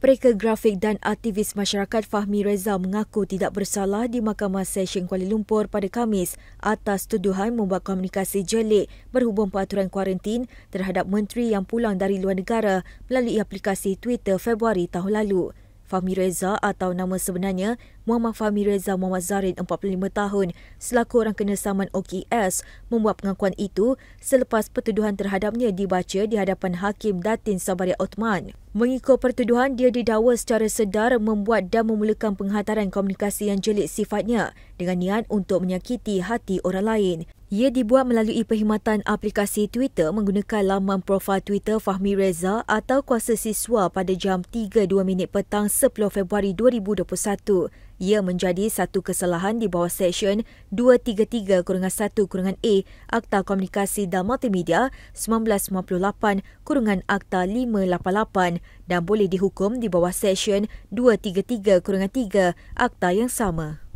Pereka grafik dan aktivis masyarakat Fahmi Reza mengaku tidak bersalah di Mahkamah Session Kuala Lumpur pada Kamis atas tuduhan membuat komunikasi jelek berhubung peraturan kuarantin terhadap menteri yang pulang dari luar negara melalui aplikasi Twitter Februari tahun lalu. Fahmi Reza atau nama sebenarnya Muhammad Fahmi Reza Muhammad Zarin 45 tahun selaku orang kena saman OKS membuat pengakuan itu selepas pertuduhan terhadapnya dibaca di hadapan Hakim Datin Sabaria Othman. Mengikut pertuduhan, dia didakwa secara sedar membuat dan memulakan penghantaran komunikasi yang jelik sifatnya dengan niat untuk menyakiti hati orang lain. Ia dibuat melalui perkhidmatan aplikasi Twitter menggunakan laman profil Twitter Fahmi Reza atau kuasa siswa pada jam 3.02 minit petang 10 Februari 2021 ia menjadi satu kesalahan di bawah Seksyen 233-1-A Akta Komunikasi dan Multimedia 1998-Akta 588 dan boleh dihukum di bawah Seksyen 233-3 Akta yang sama.